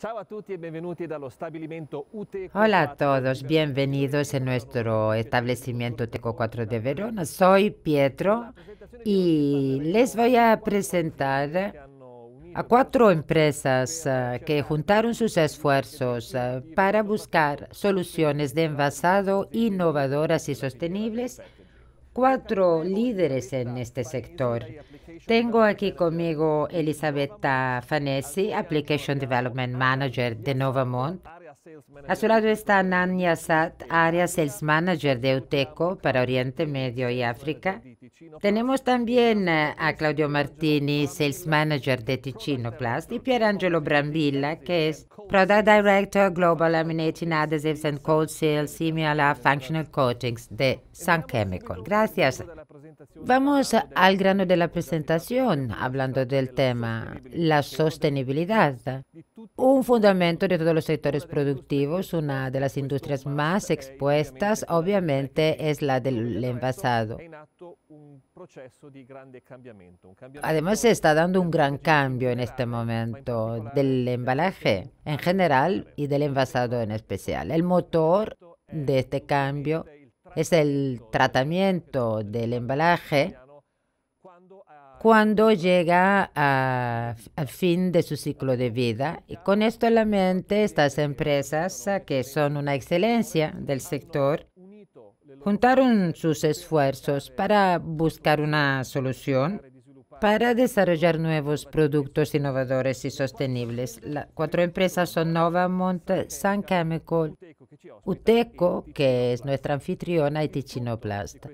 E Hola a todos, bienvenidos en nuestro establecimiento Teco 4 de Verona. Soy Pietro y les voy a presentar a cuatro empresas eh, que juntaron sus esfuerzos eh, para buscar soluciones de envasado innovadoras y sostenibles cuatro líderes en este sector. Tengo aquí conmigo Elisabetta Fanesi, Application Development Manager de Novamont. A su lado está Ananya Sat, área sales manager de UTECO para Oriente Medio y África. Tenemos también eh, a Claudio Martini, sales manager de Ticino Plast, y Pierangelo Brambilla, que es product director Global Laminating Adhesives and Cold Sales, similar Functional Coatings de Sun Chemical. Gracias Vamos al grano de la presentación, hablando del tema, la sostenibilidad. Un fundamento de todos los sectores productivos, una de las industrias más expuestas, obviamente, es la del envasado. Además, se está dando un gran cambio en este momento del embalaje en general y del envasado en especial. El motor de este cambio es el tratamiento del embalaje cuando llega a, al fin de su ciclo de vida. Y con esto en la mente, estas empresas, ah, que son una excelencia del sector, juntaron sus esfuerzos para buscar una solución para desarrollar nuevos productos innovadores y sostenibles. Las cuatro empresas son Novamont, Sun Chemical, Uteco, que es nuestra anfitriona, y Ticinoplast.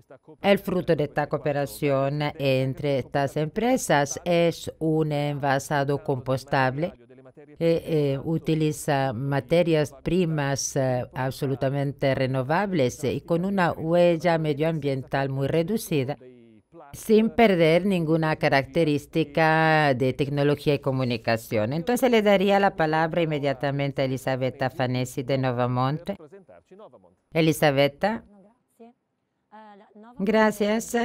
El fruto de esta cooperación entre estas empresas es un envasado compostable que utiliza materias primas absolutamente renovables y con una huella medioambiental muy reducida sin perder ninguna característica de tecnología y comunicación. Entonces le daría la palabra inmediatamente a Elisabetta Fanesi de Novamonte. Elisabetta. Gracias.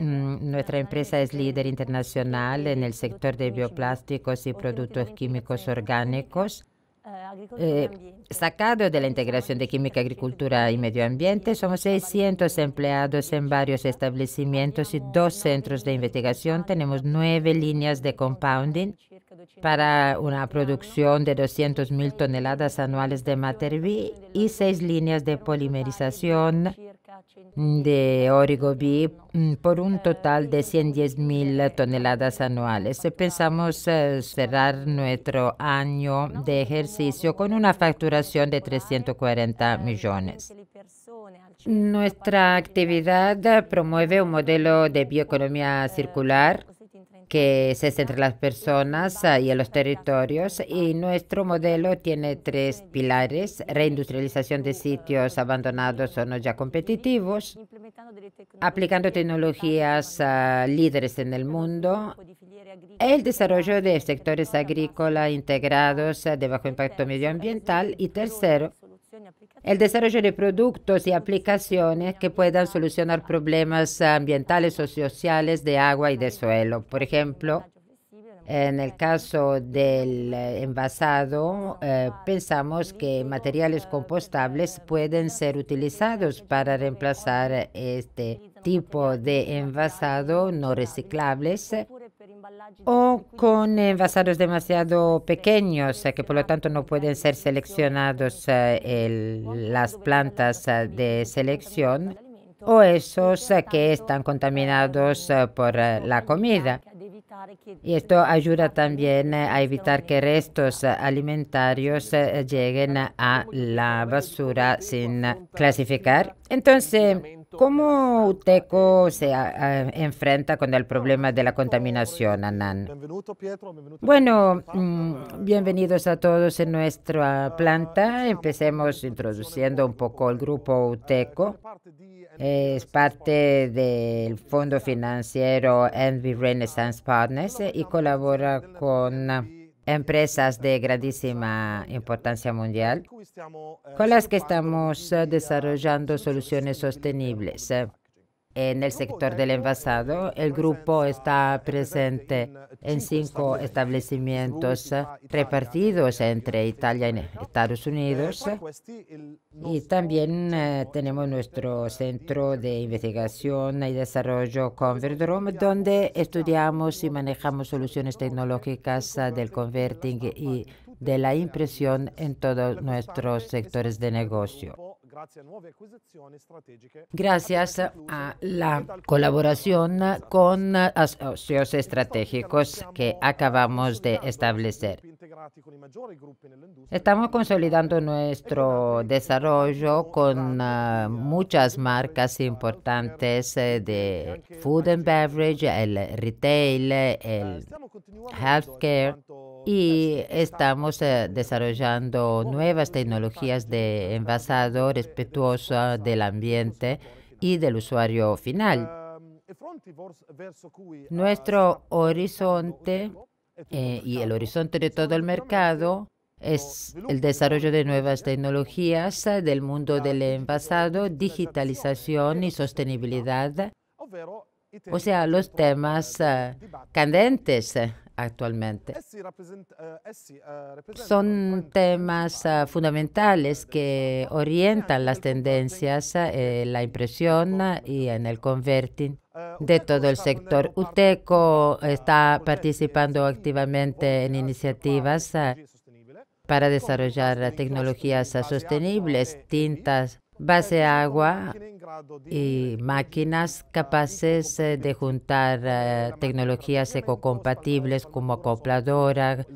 Mm, nuestra empresa es líder internacional en el sector de bioplásticos y productos químicos orgánicos. Eh, eh, sacado de la integración de química, agricultura y medio ambiente, somos 600 empleados en varios establecimientos y dos centros de investigación. Tenemos nueve líneas de compounding para una producción de 200.000 toneladas anuales de materbi y seis líneas de polimerización de Origobí mm, por un total de 110 mil toneladas anuales. Eh, pensamos eh, cerrar nuestro año de ejercicio con una facturación de 340 millones. Nuestra actividad eh, promueve un modelo de bioeconomía circular que centra entre las personas ah, y en los territorios. Y nuestro modelo tiene tres pilares, reindustrialización de sitios abandonados o no ya competitivos, aplicando tecnologías ah, líderes en el mundo, el desarrollo de sectores agrícolas integrados ah, de bajo impacto medioambiental y tercero, el desarrollo de productos y aplicaciones que puedan solucionar problemas ambientales o sociales de agua y de suelo. Por ejemplo, en el caso del envasado, eh, pensamos que materiales compostables pueden ser utilizados para reemplazar este tipo de envasado no reciclables o con envasados eh, demasiado pequeños eh, que por lo tanto no pueden ser seleccionados eh, las plantas de selección o esos que están contaminados por la comida. Y esto ayuda también a evitar que restos alimentarios lleguen a la basura sin clasificar. Entonces, ¿Cómo Uteco se ah, ah, enfrenta con el problema de la contaminación, Anan. Bueno, mm, bienvenidos a todos en nuestra planta. Empecemos introduciendo un poco el grupo Uteco. Es parte del fondo financiero Envy Renaissance Partners eh, y colabora con empresas de grandísima importancia mundial con las que estamos eh, desarrollando soluciones sostenibles. Eh en el sector del envasado. El grupo está presente en cinco establecimientos repartidos entre Italia y Estados Unidos. Y también eh, tenemos nuestro centro de investigación y desarrollo Converdrome, donde estudiamos y manejamos soluciones tecnológicas del converting y de la impresión en todos nuestros sectores de negocio gracias a la e colaboración con socios estratégicos que acabamos de establecer. Estamos e consolidando nuestro desarrollo con ah, muchas marcas importantes eh, de food and beverage, el retail, eh, el healthcare y estamos eh, desarrollando nuevas tecnologías de envasado respetuoso del ambiente y del usuario final. Nuestro horizonte eh, y el horizonte de todo el mercado es el desarrollo de nuevas tecnologías eh, del mundo del envasado, digitalización y sostenibilidad, o sea, los temas candentes actualmente. Eh, eh, Son temas eh, fundamentales que orientan las tendencias, en la impresión y en el converting de todo el sector. UTECO está participando activamente en iniciativas para desarrollar tecnologías sostenibles, tintas e base de agua y máquinas capaces eh, de juntar eh, tecnologías ecocompatibles como acopladora,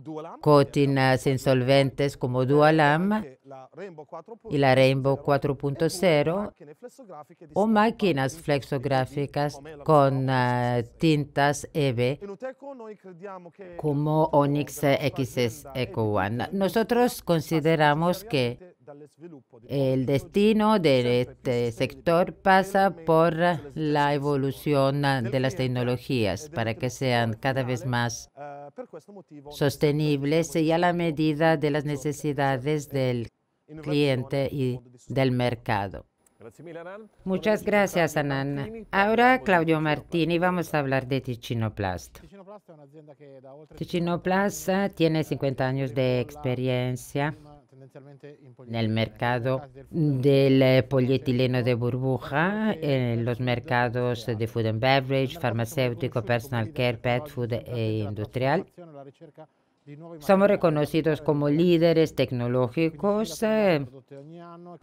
cotinas insolventes como Dualam y la Rainbow 4.0 o máquinas flexográficas con eh, tintas EV como Onyx XS Eco One. Nosotros consideramos que el destino de este sector pasa por la evolución de las tecnologías para que sean cada vez más sostenibles y a la medida de las necesidades del cliente y del mercado. Muchas gracias, Anan. Ahora, Claudio Martini, vamos a hablar de Ticinoplast. Ticinoplast tiene 50 años de experiencia en el mercado del eh, polietileno de burbuja, en los mercados de food and beverage, farmacéutico, personal care, pet food e industrial. Somos reconocidos como líderes tecnológicos. Eh,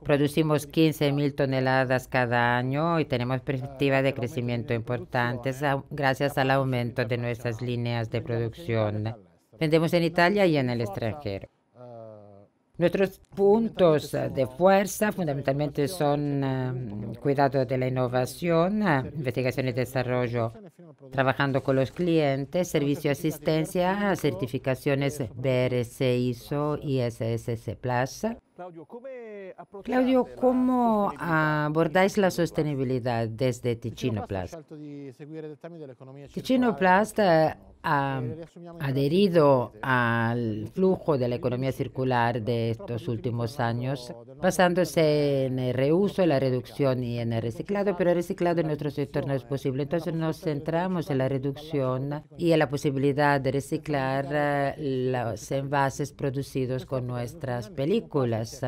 producimos 15.000 toneladas cada año y tenemos ah, perspectivas de crecimiento importantes gracias al aumento de nuestras líneas de producción. Vendemos en Italia y en el extranjero. Nuestros puntos eh, de fuerza fundamentalmente son eh, cuidado de la eh, innovación, investigación y desarrollo, trabajando con los clientes, servicio de asistencia, certificaciones BRC ISO y SSC Plus. Claudio, ¿cómo abordáis la sostenibilidad desde Ticino Plus? Ticino Plast ha adherido al flujo de la economía circular de estos últimos años, basándose en el reuso, la reducción y en el reciclado, pero el reciclado en nuestro sector no es posible. Entonces nos centramos en la reducción y en la posibilidad de reciclar eh, los envases producidos con nuestras películas.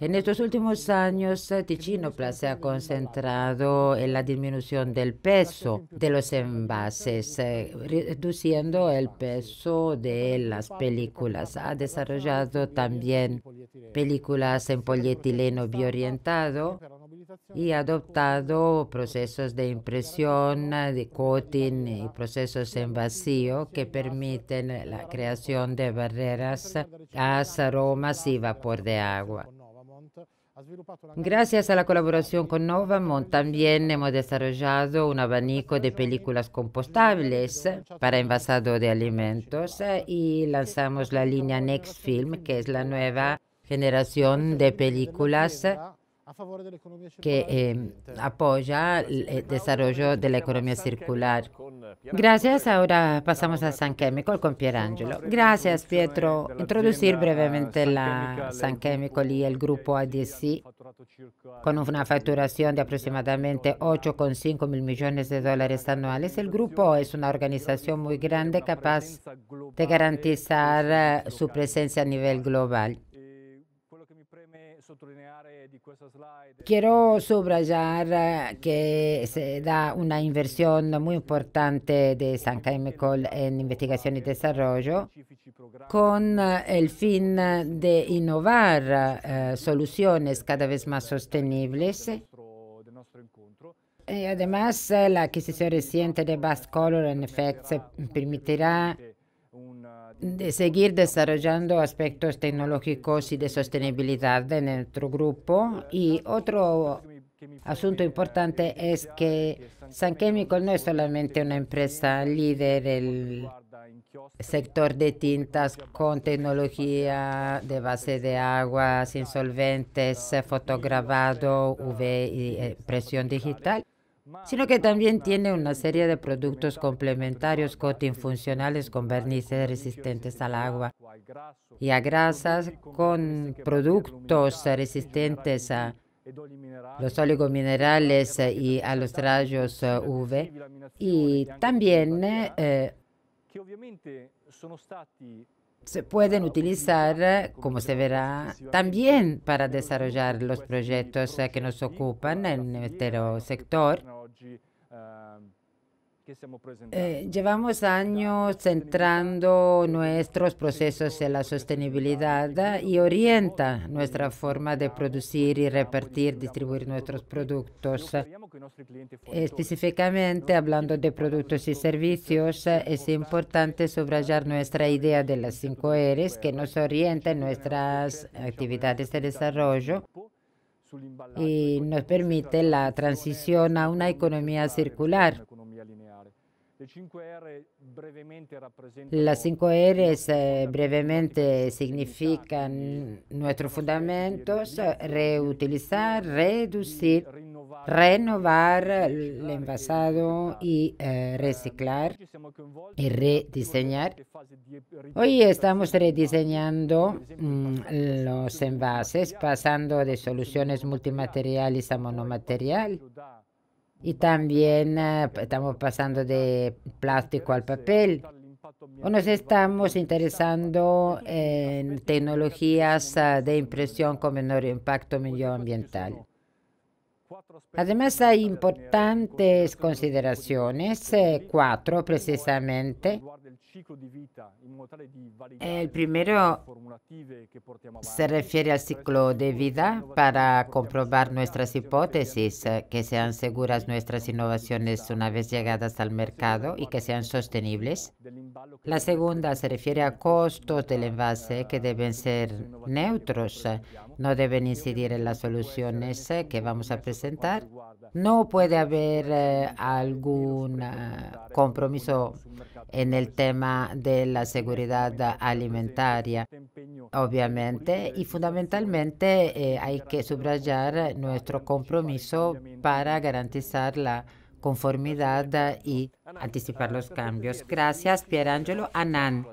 En estos últimos años, eh, Tichinopla se ha concentrado en la disminución del peso de los envases, eh, reduciendo el peso de las películas. Ha desarrollado también películas en polietileno biorientado y ha adoptado procesos de impresión, de coating y procesos en vacío que permiten la creación de barreras, a aromas y vapor de agua. Gracias a la colaboración con Novamont también hemos desarrollado un abanico de películas compostables para envasado de alimentos eh, y lanzamos la línea Next Film, que es la nueva generación de películas que em, apoya el desarrollo de la economía circular. Gracias. Ahora pasamos a San Chemical con Pierangelo. Gracias, Pietro. Introducir brevemente la San Chemical y el grupo ADC con una facturación de aproximadamente 8,5 mil millones de dólares anuales. El grupo es una organización muy grande capaz de garantizar eh, su presencia a nivel global. Quiero subrayar eh, que se da una inversión muy importante de San Chemical en investigación y desarrollo con eh, el fin de innovar eh, soluciones cada vez más sostenibles. además, la adquisición reciente de Bass Color en Effects permitirá de seguir desarrollando aspectos tecnológicos y de sostenibilidad en nuestro grupo. Y otro asunto importante es que San Chemical no es solamente una empresa líder del sector de tintas con tecnología de base de aguas, insolventes, fotograbado, UV y eh, presión digital sino que también tiene una serie de productos complementarios coating funcionales con vernices resistentes al agua y a grasas con productos resistentes a los oligominerales y a los rayos eh, UV y también eh, se pueden utilizar, eh, como se verá, también para desarrollar los proyectos eh, que nos ocupan en este sector. Eh, llevamos años centrando nuestros procesos en la sostenibilidad y orienta nuestra forma de producir y repartir, distribuir nuestros productos. Específicamente hablando de productos y servicios, es importante subrayar nuestra idea de las cinco R's que nos orienta en nuestras actividades de desarrollo y nos permite la transición a una economía circular las 5 eh, r brevemente significan nuestros fundamentos, eh, reutilizar, reducir, renovar el envasado y eh, reciclar y rediseñar. Hoy estamos rediseñando mm, los envases pasando de soluciones multimateriales a monomaterial y también eh, estamos pasando de plástico al papel. O nos estamos interesando en tecnologías ah, de impresión con menor impacto medioambiental. Además hay importantes consideraciones, eh, cuatro precisamente. El primero se refiere al ciclo de vida para comprobar nuestras hipótesis, eh, que sean seguras nuestras innovaciones una vez llegadas al mercado y que sean sostenibles. La segunda se refiere a costos del envase que deben ser neutros, no deben incidir en las soluciones eh, que vamos a presentar. No puede haber eh, algún eh, compromiso en el tema de la seguridad alimentaria, obviamente, y fundamentalmente hay que subrayar nuestro compromiso para garantizar la conformidad y anticipar los cambios. Gracias, Pierangelo Anán.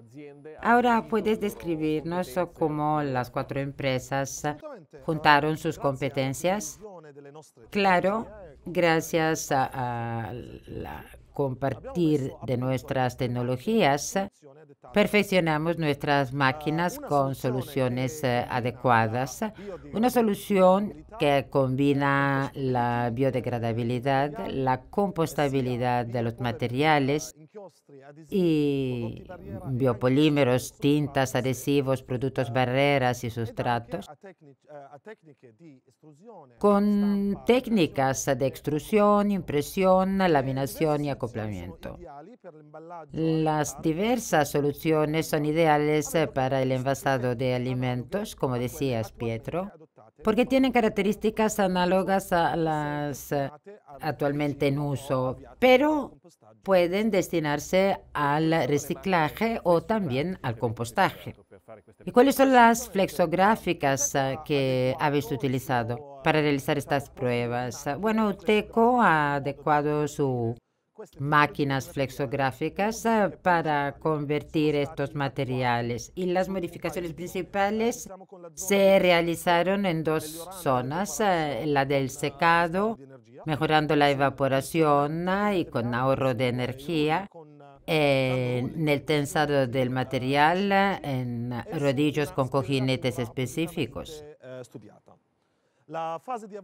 Ahora puedes describirnos cómo las cuatro empresas juntaron sus competencias. Claro, gracias a la compartir de nuestras tecnologías, perfeccionamos nuestras máquinas con soluciones eh, adecuadas. Una solución que combina la biodegradabilidad, la compostabilidad de los materiales y biopolímeros, tintas, adhesivos, productos barreras y sustratos con técnicas de extrusión, impresión, laminación y las diversas soluciones son ideales eh, para el envasado de alimentos, como decías, Pietro, porque tienen características análogas a las eh, actualmente en uso, pero pueden destinarse al reciclaje o también al compostaje. ¿Y cuáles son las flexográficas eh, que habéis utilizado para realizar estas pruebas? Bueno, TECO ha adecuado su máquinas flexográficas ah, para convertir estos materiales. Y las modificaciones principales se realizaron en dos zonas, ah, la del secado, mejorando la evaporación ah, y con ahorro de energía, en el tensado del material, en rodillos con cojinetes específicos. Eh, eh, la fase de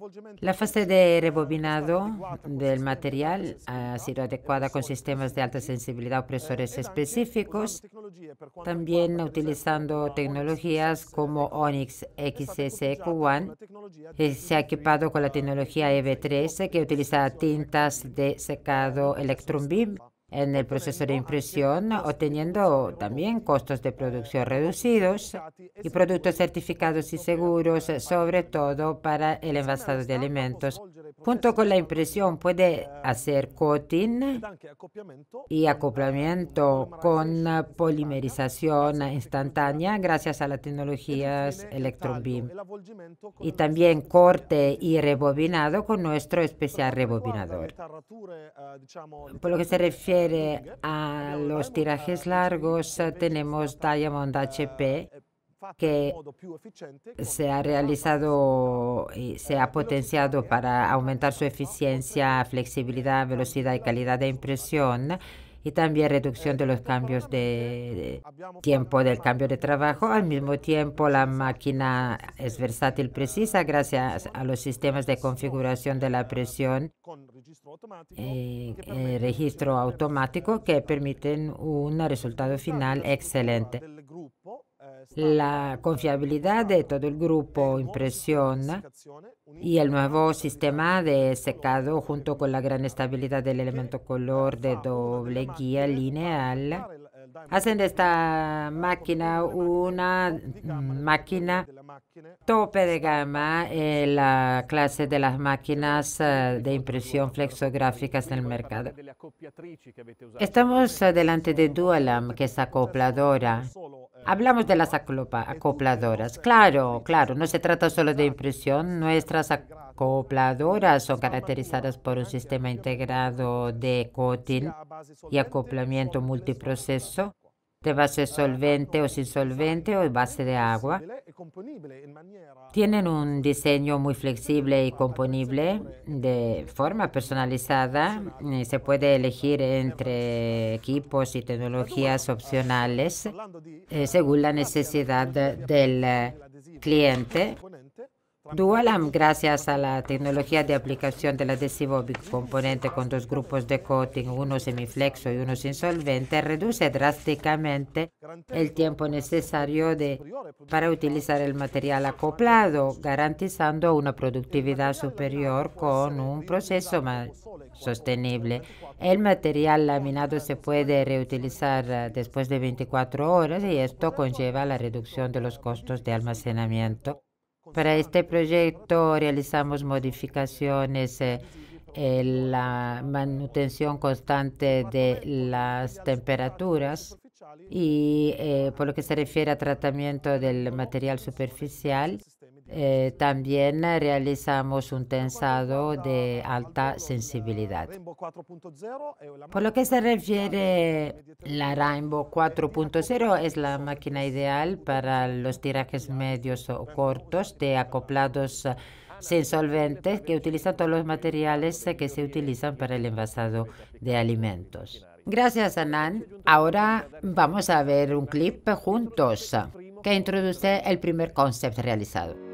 rebobinado del material ha sido e adecuada con sistemas de alta sensibilidad eh, o presores específicos, también utilizando tecnologías como Onyx XSQ1. Eh, se ha equipado con la tecnología EV3 que utiliza tintas de secado Electrum beam en el proceso de impresión, obteniendo también costos de producción reducidos y productos certificados y seguros, sobre todo para el envasado de alimentos. Junto con la impresión puede hacer coating y acoplamiento con polimerización instantánea gracias a las tecnologías electrobeam y también corte y rebobinado con nuestro especial rebobinador. Por lo que se refiere eh, a los tirajes largos, eh, tenemos Diamond HP, que se ha realizado y se ha potenciado para aumentar su eficiencia, flexibilidad, velocidad y calidad de impresión y también reducción de los cambios de tiempo del cambio de trabajo. Al mismo tiempo, la máquina es versátil precisa gracias a los sistemas de configuración de la presión y eh, eh, registro automático que permiten un resultado final excelente. La confiabilidad de todo el grupo impresión y el nuevo sistema de secado junto con la gran estabilidad del elemento color de doble guía lineal hacen de esta máquina una máquina tope de gama en la clase de las máquinas eh, de impresión flexográficas del mercado. Estamos eh, delante de Dualam, que es acopladora Hablamos de las acopladoras. Claro, claro, no se trata solo de impresión. Nuestras acopladoras son caracterizadas por un sistema integrado de coating y acoplamiento multiproceso de base solvente o sin solvente o base de agua. Tienen un diseño muy flexible y componible de forma personalizada. Eh, Se puede elegir entre equipos y tecnologías opcionales eh, según la necesidad del eh, cliente. Dualam, gracias a la tecnología de aplicación del adhesivo bicomponente con dos grupos de coating, uno semiflexo y uno sin solvente, reduce drásticamente el tiempo necesario para utilizar el material acoplado, garantizando una productividad superior con un proceso más sostenible. El material laminado se puede reutilizar eh, después de 24 horas y esto conlleva la reducción de los costos de almacenamiento para este proyecto realizamos modificaciones. Eh, en la manutención constante de las temperaturas y eh, por lo que se refiere a tratamiento del material superficial eh, también eh, realizamos un tensado de alta sensibilidad. Por lo que se refiere la Rainbow 4.0 es la máquina ideal para los tirajes medios o cortos de acoplados eh, sin solventes que utilizan todos los materiales que se utilizan para el envasado de alimentos. Gracias, Anand. Ahora vamos a ver un clip juntos que introduce el primer concept realizado.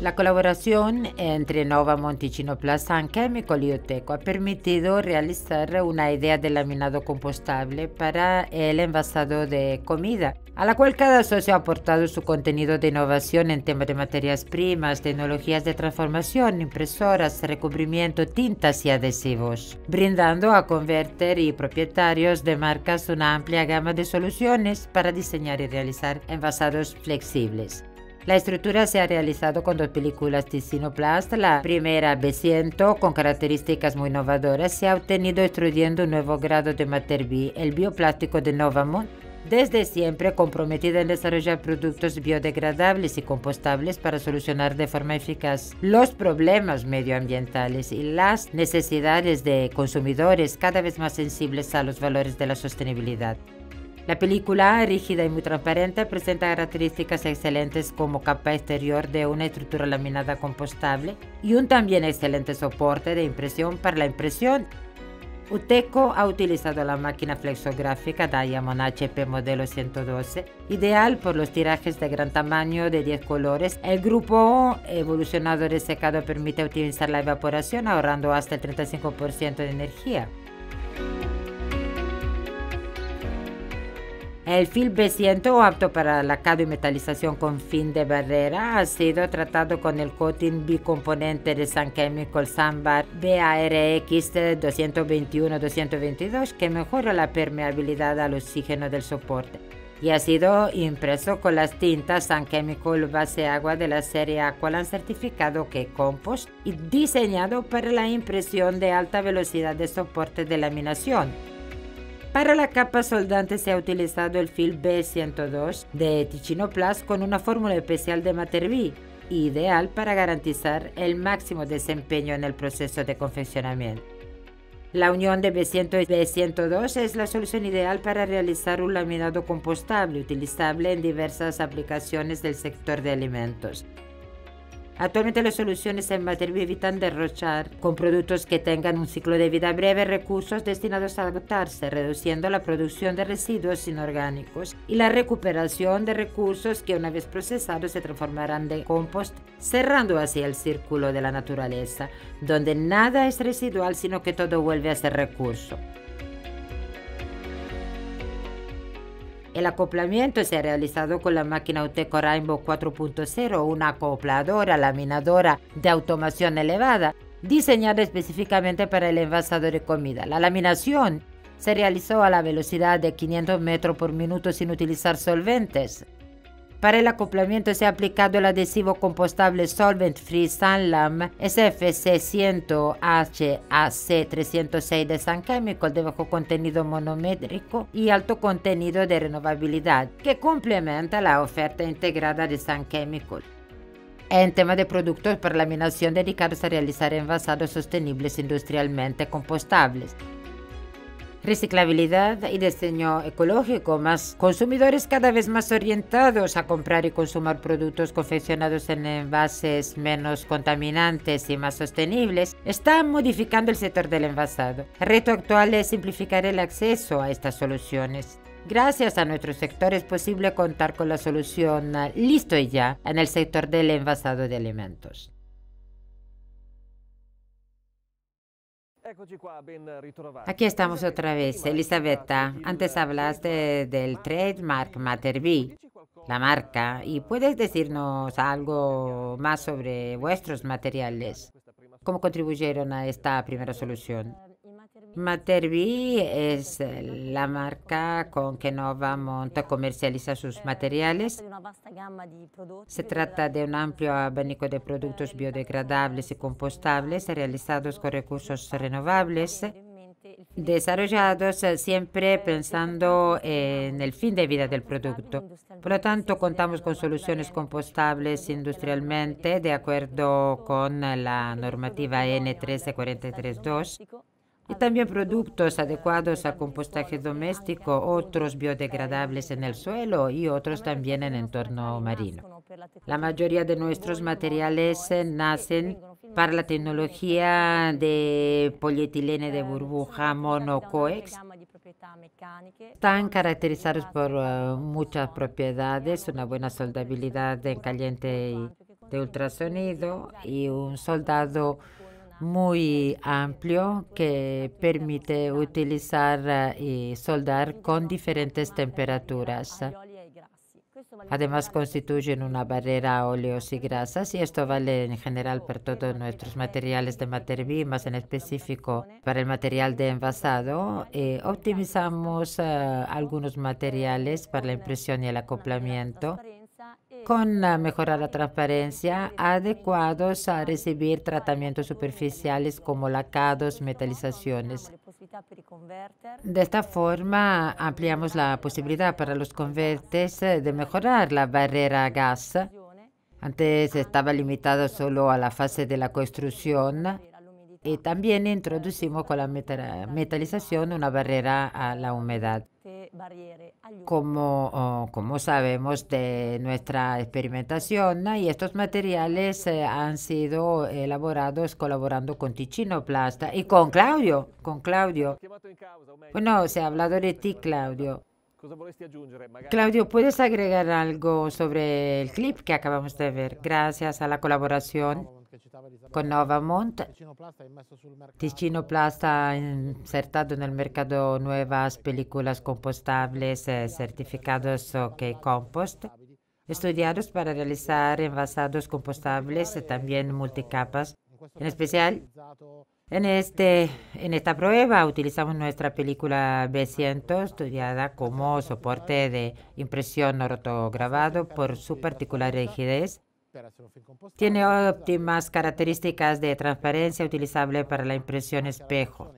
La colaboración entre Nova Monticino Plaza y y Colioteco ha permitido realizar una idea de laminado compostable para el envasado de comida, a la cual cada socio ha aportado su contenido de innovación en temas de materias primas, tecnologías de transformación, impresoras, recubrimiento, tintas y adhesivos, brindando a converter y propietarios de marcas una amplia gama de soluciones para diseñar y realizar envasados flexibles. La estructura se ha realizado con dos películas de sinoplast, La primera B100 con características muy innovadoras se ha obtenido extruyendo un nuevo grado de Materbi, el bioplástico de Novamont desde siempre comprometida en desarrollar productos biodegradables y compostables para solucionar de forma eficaz los problemas medioambientales y las necesidades de consumidores cada vez más sensibles a los valores de la sostenibilidad. La película, rígida y muy transparente, presenta características excelentes como capa exterior de una estructura laminada compostable y un también excelente soporte de impresión para la impresión. Uteco ha utilizado la máquina flexográfica Diamond HP modelo 112, ideal por los tirajes de gran tamaño de 10 colores. El grupo evolucionador de secado permite utilizar la evaporación ahorrando hasta el 35% de energía. El B100, apto para lacado y metalización con fin de barrera ha sido tratado con el coating bicomponente de San Chemical Sandbar BARX 221-222 que mejora la permeabilidad al oxígeno del soporte y ha sido impreso con las tintas San Chemical Base Agua de la serie Aqualan certificado que compost y diseñado para la impresión de alta velocidad de soporte de laminación. Para la capa soldante se ha utilizado el fil B102 de Tichino Plus con una fórmula especial de Matervi, ideal para garantizar el máximo desempeño en el proceso de confeccionamiento. La unión de B100 B102 es la solución ideal para realizar un laminado compostable utilizable en diversas aplicaciones del sector de alimentos. Actualmente las soluciones en materia evitan derrochar con productos que tengan un ciclo de vida breve recursos destinados a agotarse, reduciendo la producción de residuos inorgánicos y la recuperación de recursos que una vez procesados se transformarán de compost, cerrando así el círculo de la naturaleza, donde nada es residual sino que todo vuelve a ser recurso. El acoplamiento se ha realizado con la máquina Uteco Rainbow 4.0, una acopladora laminadora de automación elevada diseñada específicamente para el envasador de comida. La laminación se realizó a la velocidad de 500 metros por minuto sin utilizar solventes. Para el acoplamiento se ha aplicado el adhesivo compostable Solvent Free Sunlam SFC100HAC306 de San Chemical de bajo contenido monométrico y alto contenido de renovabilidad, que complementa la oferta integrada de San Chemical. En tema de productos para laminación dedicados a realizar envasados sostenibles industrialmente compostables reciclabilidad y diseño ecológico, más consumidores cada vez más orientados a comprar y consumar productos confeccionados en envases menos contaminantes y más sostenibles, están modificando el sector del envasado. El reto actual es simplificar el acceso a estas soluciones. Gracias a nuestro sector es posible contar con la solución ah, listo y ya en el sector del envasado de alimentos. Aquí estamos otra vez, Elisabetta. Antes hablaste del trademark B, la marca, y puedes decirnos algo más sobre vuestros materiales. ¿Cómo contribuyeron a esta primera solución? Materbi es eh, la marca con que Nova Monta comercializa sus materiales. Se trata de un amplio abanico de productos biodegradables y compostables realizados con recursos renovables desarrollados eh, siempre pensando en el fin de vida del producto. Por lo tanto, contamos con soluciones compostables industrialmente de acuerdo con la normativa N13432 y también productos adecuados a compostaje doméstico, otros biodegradables en el suelo y otros también en entorno marino. La mayoría de nuestros materiales eh, nacen para la tecnología de polietilene de burbuja monocoex. Están caracterizados por eh, muchas propiedades, una buena soldabilidad en caliente de ultrasonido y un soldado muy amplio que permite utilizar eh, y soldar con diferentes temperaturas. Además, constituyen una barrera a óleos y grasas y esto vale en general para todos nuestros materiales de materia más en específico para el material de envasado. Eh, optimizamos eh, algunos materiales para la impresión y el acoplamiento con mejorar la transparencia adecuados a recibir tratamientos superficiales como lacados, metalizaciones. De esta forma ampliamos la posibilidad para los convertes eh, de mejorar la barrera a gas. Antes estaba limitado solo a la fase de la construcción y también introducimos con la metalización una barrera a la humedad como, como sabemos de nuestra experimentación, y estos materiales eh, han sido elaborados colaborando con Tichinoplasta y con Claudio, con Claudio. Bueno, se ha hablado de ti, Claudio. Claudio, ¿puedes agregar algo sobre el clip que acabamos de ver? Gracias a la colaboración con Novamont. Ticino Plasta ha insertado en el mercado nuevas películas compostables certificados OK Compost, estudiados para realizar envasados compostables, también multicapas. En especial, en, este, en esta prueba utilizamos nuestra película B100 estudiada como soporte de impresión ortograbado por su particular rigidez tiene óptimas características de transparencia utilizable para la impresión espejo.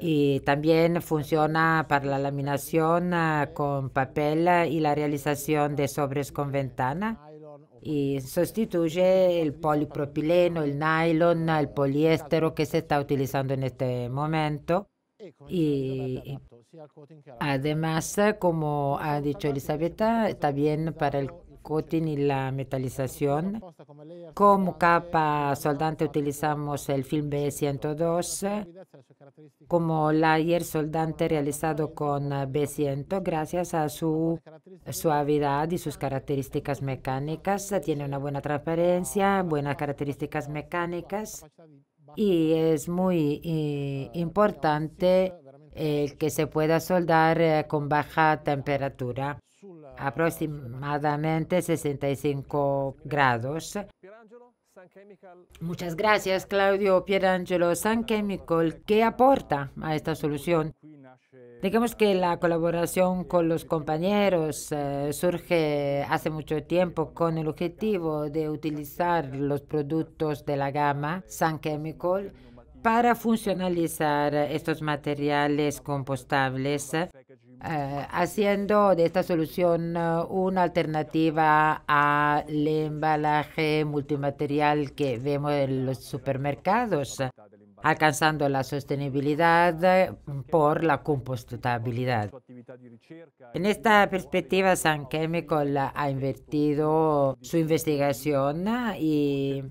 Y también funciona para la laminación ah, con papel y la realización de sobres con ventana y sustituye el polipropileno, el nylon, el poliéster que se está utilizando en este momento. Y además, como ha dicho Elisabetta, está bien para el coating y la metalización. Como capa soldante utilizamos el film B102, como layer soldante realizado con B100 gracias a su suavidad y sus características mecánicas. Tiene una buena transparencia, buenas características mecánicas y es muy importante que se pueda soldar con baja temperatura aproximadamente 65 grados. Muchas gracias, Claudio Pierangelo San Chemical, ¿Qué aporta a esta solución. Digamos que la colaboración con los compañeros eh, surge hace mucho tiempo con el objetivo de utilizar los productos de la gama San Chemical para funcionalizar estos materiales compostables eh, haciendo de esta solución eh, una alternativa al embalaje multimaterial que vemos en los supermercados, alcanzando la sostenibilidad eh, por la compostabilidad. En esta perspectiva, San Chemical ha invertido su investigación y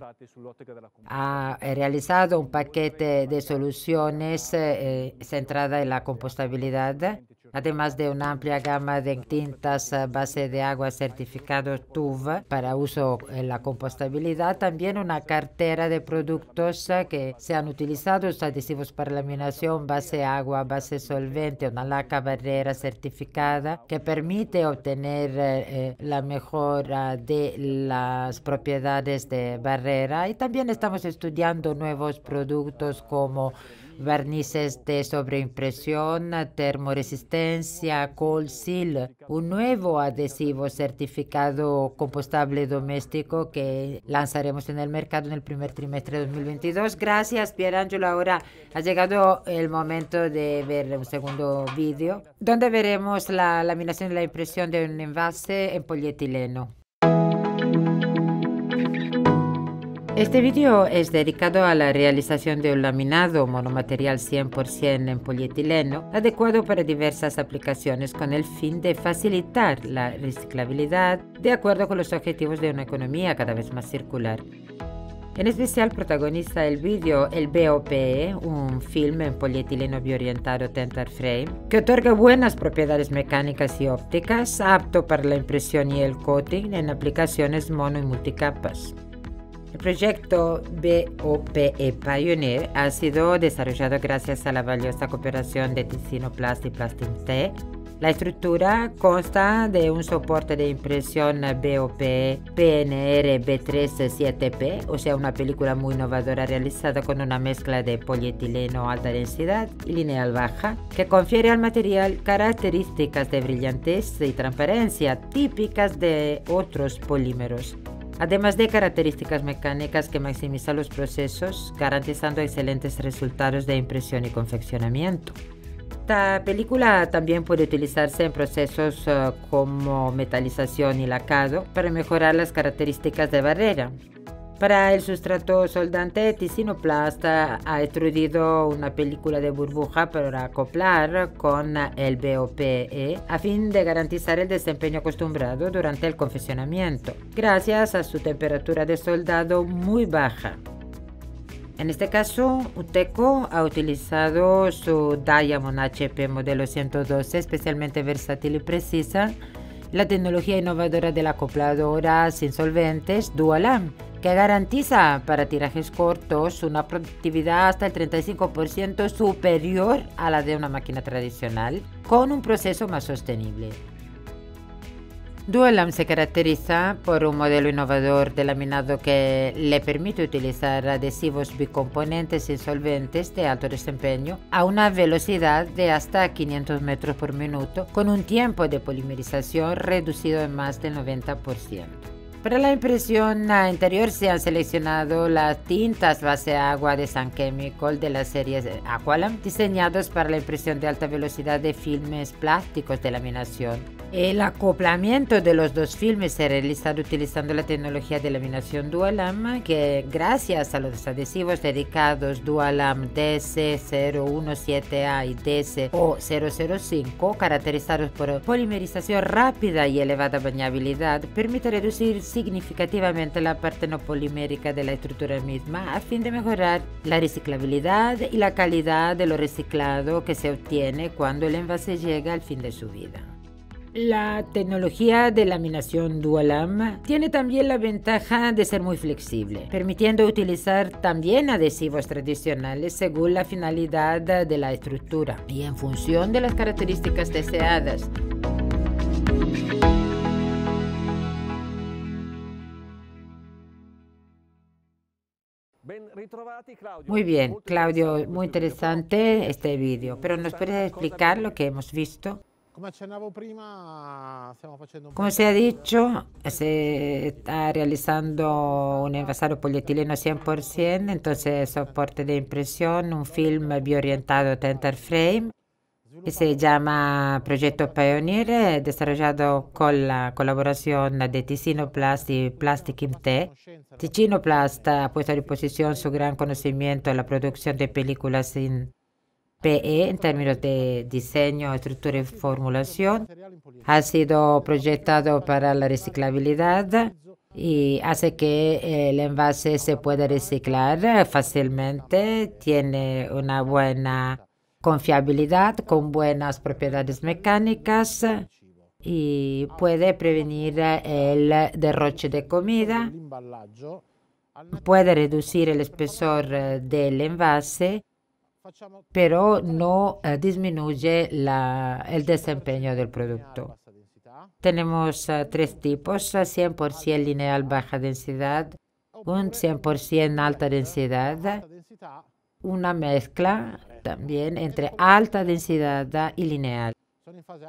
ha realizado un paquete de soluciones centradas centrada en la compostabilidad además de una amplia gama de tintas base de agua certificado TUV para uso en la compostabilidad, también una cartera de productos que se utilizado: utilizado, adhesivos para laminación, base agua, base solvente, una laca barrera certificada que permite obtener eh, eh, la mejora de las propiedades de barrera y también estamos estudiando nuevos productos como barnices de sobreimpresión, termoresistencia, cold seal, un nuevo adhesivo certificado compostable doméstico que lanzaremos en el mercado en el primer trimestre de 2022. Gracias, Pierangelo. Ahora ha llegado el momento de ver un segundo vídeo donde veremos la laminación y la impresión de un envase en polietileno. Este vídeo es dedicado a la realización de un laminado monomaterial 100% en polietileno, adecuado para diversas aplicaciones con el fin de facilitar la reciclabilidad de acuerdo con los objetivos de una economía cada vez más circular. En especial protagoniza el vídeo el BOPE, un film en polietileno biorientado Tentar Frame, que otorga buenas propiedades mecánicas y ópticas, apto para la impresión y el coating en aplicaciones mono y multicapas. El proyecto BOPE Pioneer ha sido desarrollado gracias a la valiosa cooperación de Ticino Plast y La estructura consta de un soporte de impresión BOPE PNR B37P, o sea, una película muy innovadora realizada con una mezcla de polietileno alta densidad y lineal baja, que confiere al material características de brillantez y transparencia típicas de otros polímeros además de características mecánicas que maximizan los procesos, garantizando excelentes resultados de impresión y confeccionamiento. Esta película también puede utilizarse en procesos eh, como metalización y lacado para mejorar las características de barrera, para el sustrato soldante, Ticinoplast ha extruido una película de burbuja para acoplar con el BOPE a fin de garantizar el desempeño acostumbrado durante el confeccionamiento, gracias a su temperatura de soldado muy baja. En este caso, Uteco ha utilizado su Diamond HP modelo 112, especialmente versátil y precisa, la tecnología innovadora de la acopladora sin solventes DualAM que garantiza para tirajes cortos una productividad hasta el 35% superior a la de una máquina tradicional, con un proceso más sostenible. Duelam se caracteriza por un modelo innovador de laminado que le permite utilizar adhesivos bicomponentes y solventes de alto desempeño a una velocidad de hasta 500 metros por minuto, con un tiempo de polimerización reducido en más del 90%. Para la impresión anterior se han seleccionado las tintas base agua de San Chemical de la serie Aqualam, diseñados para la impresión de alta velocidad de filmes plásticos de laminación. El acoplamiento de los dos filmes se realizado utilizando la tecnología de laminación Dualam, que gracias a los adhesivos dedicados Dualam DC017A y DC-005, caracterizados por polimerización rápida y elevada bañabilidad, permite reducir significativamente la parte no polimérica de la estructura misma a fin de mejorar la reciclabilidad y la calidad de lo reciclado que se obtiene cuando el envase llega al fin de su vida. La tecnología de laminación Dualam tiene también la ventaja de ser muy flexible, permitiendo utilizar también adhesivos tradicionales según la finalidad de la estructura y en función de las características deseadas. Muy bien, Claudio, muy interesante este vídeo, pero ¿nos puedes explicar lo que hemos visto? Como se ha dicho, se está realizando un envasado polietileno 100%, entonces soporte de impresión, un film bioorientado Tenter Frame que se llama Proyecto Pioneer, desarrollado con la colaboración de Ticino Plast y Plastic Imte. Ticino Plast ha puesto a disposición su gran conocimiento en la producción de películas sin e en términos de diseño, estructura y formulación. Ha sido proyectado para la reciclabilidad y hace que el envase se pueda reciclar fácilmente. Tiene una buena confiabilidad con buenas propiedades mecánicas y puede prevenir el derroche de comida, puede reducir el espesor del envase pero no eh, disminuye el desempeño del producto. Tenemos eh, tres tipos, 100% eh, lineal baja densidad, un 100% alta densidad, una mezcla también entre alta densidad y lineal.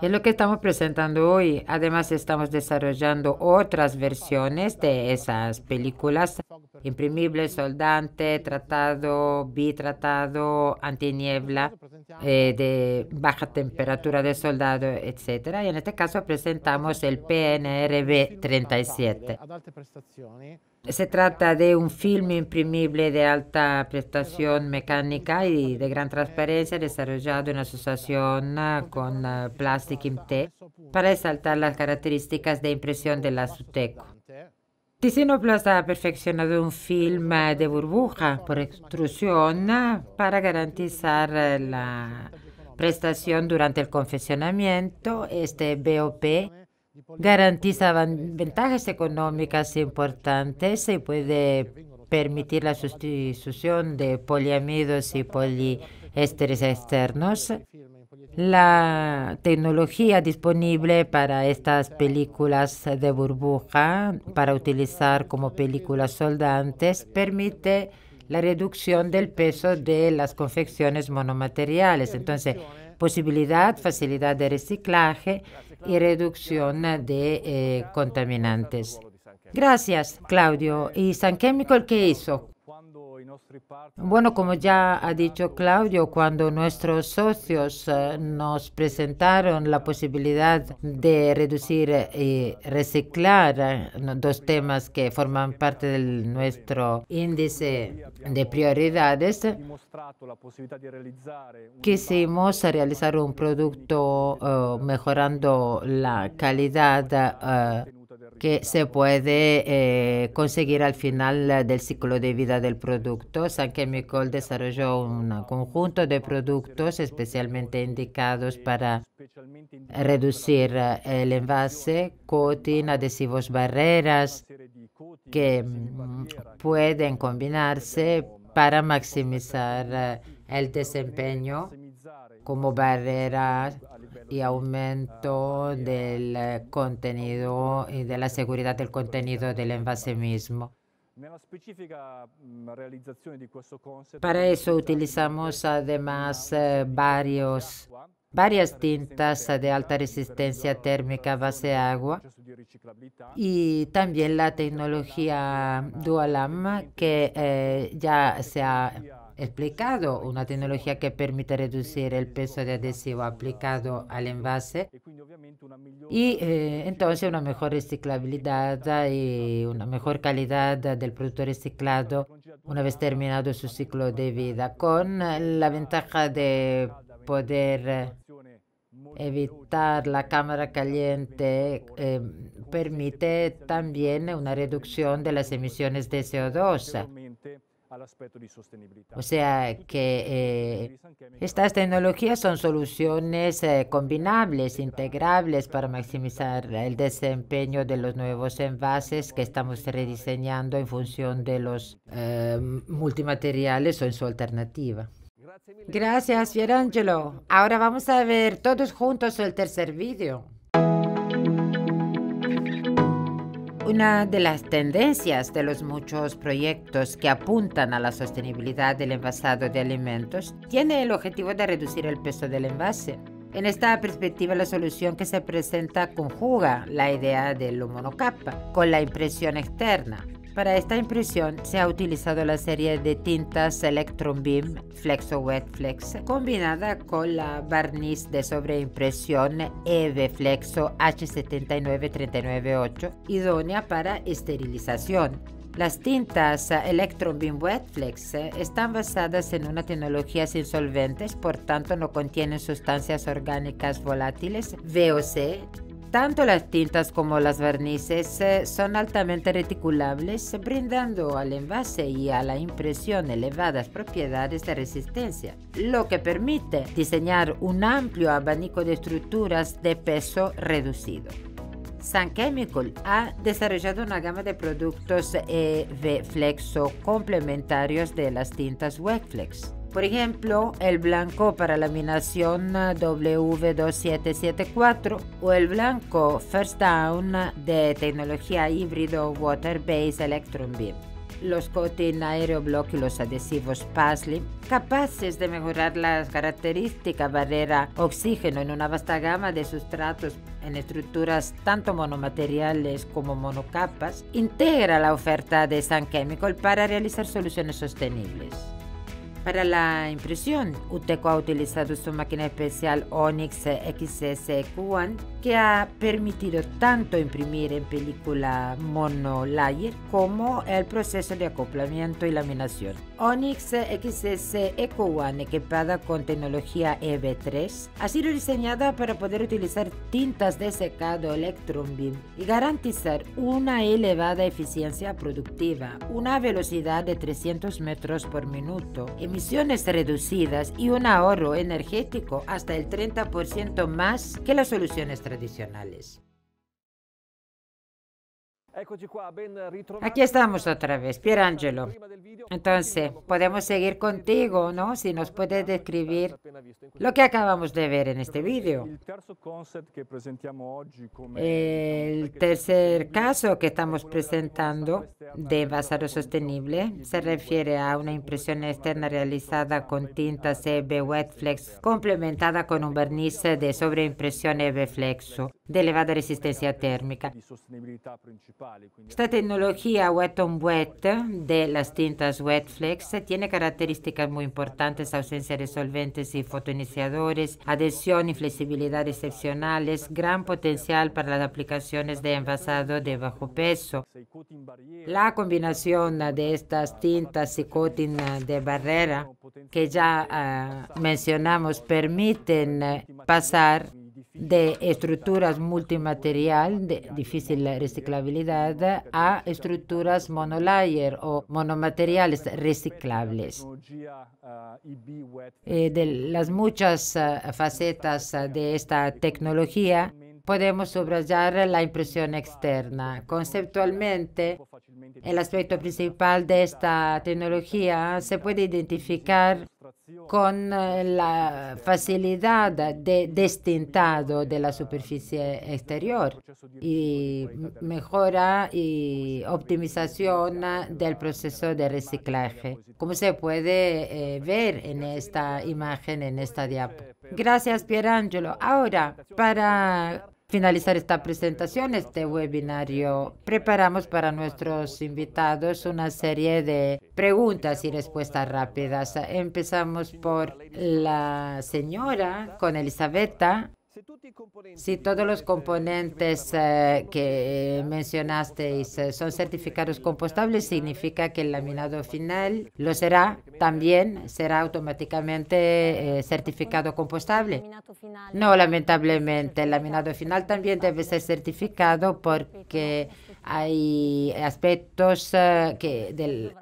Es lo que estamos presentando hoy. Además, estamos desarrollando otras versiones de esas películas. Imprimible, soldante, tratado, bitratado, antiniebla, eh, de baja temperatura de soldado, etc. Y en este caso presentamos el PNRB 37. Se trata de un film imprimible de alta prestación mecánica y de gran transparencia desarrollado en asociación ah, con ah, Plastic para exaltar las características de impresión de la Suteco. Ticinoplast ha perfeccionado un film ah, de burbuja por extrusión para garantizar la prestación durante el confeccionamiento. Este BOP garantiza ventajas económicas importantes y puede permitir la sustitución de poliamidos y poliésteres externos. La tecnología disponible para estas películas de burbuja para utilizar como películas soldantes permite la reducción del peso de las confecciones monomateriales. Entonces, posibilidad, facilidad de reciclaje y reducción de eh, contaminantes. Gracias, Claudio. ¿Y San Chemical que hizo? Bueno, como ya ha dicho Claudio, cuando nuestros socios eh, nos presentaron la posibilidad de reducir y reciclar, eh, dos temas que forman parte de nuestro índice de prioridades, quisimos realizar un producto eh, mejorando la calidad que se puede eh, conseguir al final eh, del ciclo de vida del producto. San Chemical desarrolló un conjunto de productos especialmente indicados para reducir eh, el envase, coating, adhesivos barreras, que mm, pueden combinarse para maximizar el desempeño como barrera y aumento del eh, contenido y de la seguridad del contenido del envase mismo. Para eso utilizamos además eh, varios, varias tintas de alta resistencia térmica base agua y también la tecnología Dualam que eh, ya se ha explicado, una tecnología que permite reducir el peso de adhesivo aplicado al envase y eh, entonces una mejor reciclabilidad y una mejor calidad del producto reciclado una vez terminado su ciclo de vida, con la ventaja de poder eh, evitar la cámara caliente eh, permite también una reducción de las emisiones de CO2 o sea que eh, estas tecnologías son soluciones eh, combinables, integrables para maximizar el desempeño de los nuevos envases que estamos rediseñando en función de los eh, multimateriales o en su alternativa. Gracias, Fierangelo. Ahora vamos a ver todos juntos el tercer vídeo. una de las tendencias de los muchos proyectos que apuntan a la sostenibilidad del envasado de alimentos tiene el objetivo de reducir el peso del envase. En esta perspectiva, la solución que se presenta conjuga la idea del monocapa con la impresión externa, para esta impresión se ha utilizado la serie de tintas Electron Beam Flexo Wetflex combinada con la barniz de sobreimpresión EV Flexo H79398 idónea para esterilización. Las tintas Electron Beam Wet Flex están basadas en una tecnología sin solventes, por tanto no contienen sustancias orgánicas volátiles, VOC, tanto las tintas como las barnices eh, son altamente reticulables, brindando al envase y a la impresión elevadas propiedades de resistencia, lo que permite diseñar un amplio abanico de estructuras de peso reducido. Sun Chemical ha desarrollado una gama de productos EV eh, Flexo complementarios de las tintas Wegflex. Por ejemplo, el blanco para laminación ah, W2774 o el blanco First Down ah, de tecnología híbrido Water based Electron Beam los coating aeroblock y los adhesivos Paslim, capaces de mejorar las características barrera oxígeno en una vasta gama de sustratos en estructuras tanto monomateriales como monocapas, integra la oferta de Sun Chemical para realizar soluciones sostenibles. Para la impresión, UTECO ha utilizado su máquina especial Onyx XS 1 que ha permitido tanto imprimir en película monolayer como el proceso de acoplamiento y laminación. Onyx XS Eco One, equipada con tecnología EV3, ha sido diseñada para poder utilizar tintas de secado Electron Beam y garantizar una elevada eficiencia productiva, una velocidad de 300 metros por minuto, emisiones reducidas y un ahorro energético hasta el 30% más que las soluciones tradicionales. Aquí estamos otra vez, Pierangelo. Entonces, podemos seguir contigo, eh, ¿no? Si nos puedes describir lo que acabamos de ver en este vídeo. Eh, el tercer caso que estamos presentando de envasado sostenible se refiere a una impresión externa realizada con tinta CB Wetflex complementada con un barniz de sobreimpresión EB Flexo de elevada resistencia térmica. Esta tecnología wet on wet de las tintas wetflex flex tiene características muy importantes, ausencia de solventes y fotoiniciadores, adhesión y flexibilidad excepcionales, gran potencial para las aplicaciones de envasado de bajo peso. La combinación de estas tintas y coating de barrera que ya ah, mencionamos permiten eh, pasar de estructuras multimaterial de difícil reciclabilidad a estructuras monolayer o monomateriales reciclables. Eh, de las muchas eh, facetas eh, de esta tecnología, podemos subrayar la impresión externa. Conceptualmente, el aspecto principal de esta tecnología se puede identificar con eh, la facilidad de destintado de la superficie exterior y mejora y optimización del proceso de reciclaje, como se puede eh, ver en esta imagen, en esta diapositiva. Gracias, Pierangelo. Ahora, para finalizar esta presentación, este webinario, preparamos para nuestros invitados una serie de preguntas y respuestas rápidas. Empezamos por la señora con Elisabetta. Si todos los componentes eh, que mencionasteis son certificados compostables, significa que el laminado final lo será también, será automáticamente eh, certificado compostable. No, lamentablemente, el laminado final también debe ser certificado porque hay aspectos eh, que del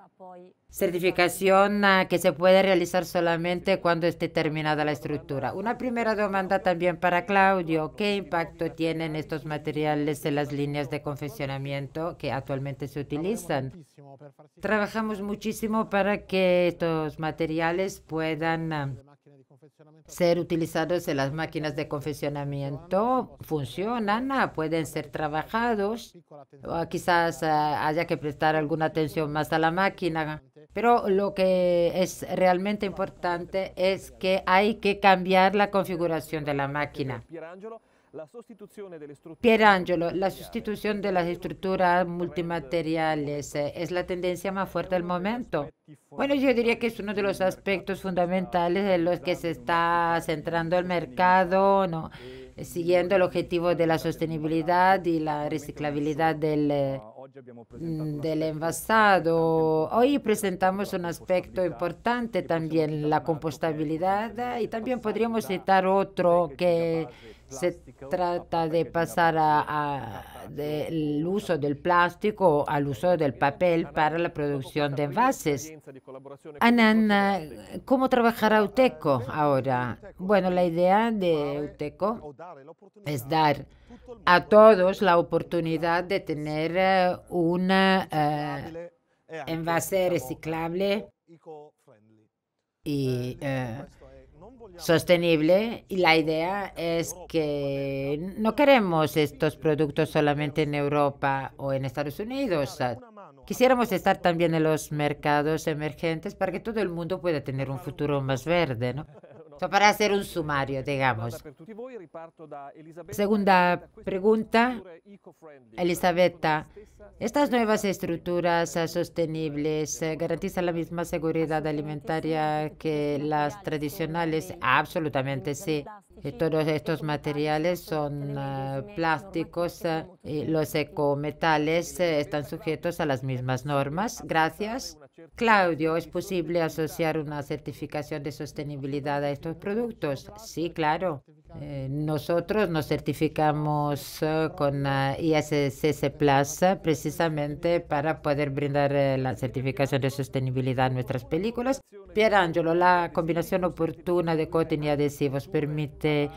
certificación ah, que se puede realizar solamente cuando esté terminada la estructura. Una primera demanda también para Claudio. ¿Qué impacto tienen estos materiales en las líneas de confeccionamiento que actualmente se utilizan? Trabajamos muchísimo para que estos materiales puedan ah, ser utilizados en las máquinas de confeccionamiento funcionan, ah, pueden ser trabajados, o quizás haya que prestar alguna atención más a la máquina pero lo que es realmente importante es que hay que cambiar la configuración de la máquina. Eh, Pierangelo, la sustitución de las estructuras multimateriales eh, es la tendencia más fuerte del momento. Bueno, yo diría que es uno de los aspectos fundamentales en los que se está centrando el mercado, eh, siguiendo el objetivo de la sostenibilidad y la reciclabilidad del Mm, del envasado. Hoy presentamos un aspecto importante e también, la compostabilidad, y también podríamos citar otro que se trata de pasar a, del uso del plástico al uso del papel para la producción de envases. Anan, ¿cómo trabajará Uteco ahora? Bueno, la idea de Uteco es dar a todos la oportunidad de tener eh, un eh, e envase reciclable y eh, sostenible y la idea es que no queremos estos productos solamente en Europa o en Estados Unidos. Quisiéramos estar también en los mercados emergentes para que todo el mundo pueda tener un futuro más verde. ¿no? para hacer un sumario, digamos. Segunda pregunta, Elisabetta, ¿estas nuevas estructuras sostenibles eh, garantizan la misma seguridad alimentaria que las tradicionales? Absolutamente sí. Eh, todos estos materiales son eh, plásticos y los ecometales están sujetos a las mismas normas. Gracias. Claudio, ¿es posible asociar una certificación de sostenibilidad a estos productos? Sí, claro. Eh, nosotros nos certificamos eh, con eh, ISCC Plus precisamente para poder brindar la certificación de sostenibilidad a nuestras películas. Pierangelo, la combinación oportuna de cotin y adhesivos permite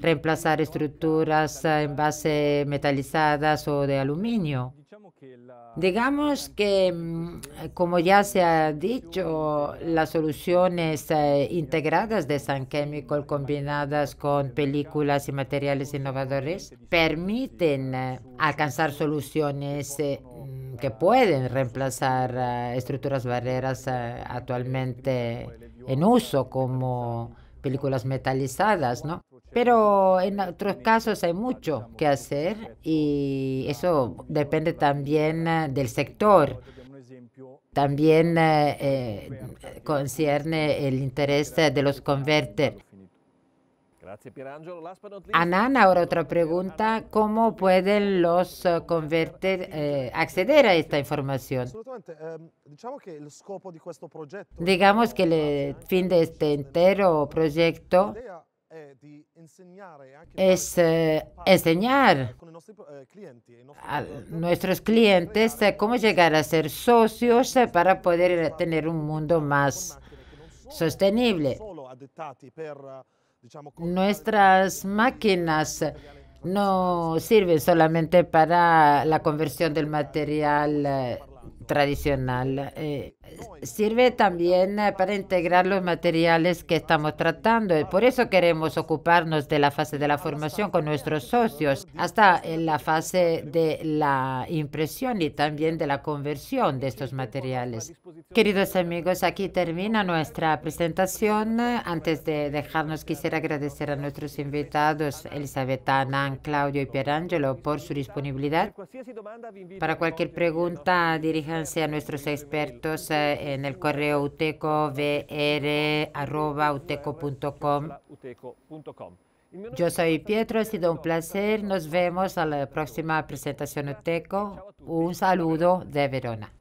reemplazar estructuras en base metalizadas o de aluminio. Digamos que, mm, como ya se ha dicho, las soluciones eh, integradas de San Chemical combinadas con películas y materiales innovadores permiten eh, alcanzar soluciones eh, mm, que pueden reemplazar estructuras barreras actualmente en uso, como películas metalizadas, ¿no? Pero en otros casos hay mucho que hacer y eso depende también eh, del sector. También eh, eh, concierne el interés de los converters. Anana, ahora otra pregunta. ¿Cómo pueden los converter acceder a esta información? Em, Digamos que el fin de este entero proyecto eh, es eh, enseñar eh, e a nuestros clientes cómo llegar a ser socios para poder tener un mundo más sostenible. Nuestras máquinas no sirven solamente para la conversión del material tradicional sirve también eh, para integrar los materiales que estamos tratando. por eso queremos ocuparnos de la fase de la formación con nuestros socios, hasta en la fase de la impresión y también de la conversión de estos materiales. Queridos amigos, aquí termina nuestra presentación. Antes de dejarnos, quisiera agradecer a nuestros invitados, Elizabeth Anán, Claudio y Pierangelo, por su disponibilidad. Para cualquier pregunta, diríjanse a nuestros expertos en el correo uteco.vr@uteco.com. Yo soy Pietro, ha sido un placer. Nos vemos a la próxima presentación Uteco. Un saludo de Verona.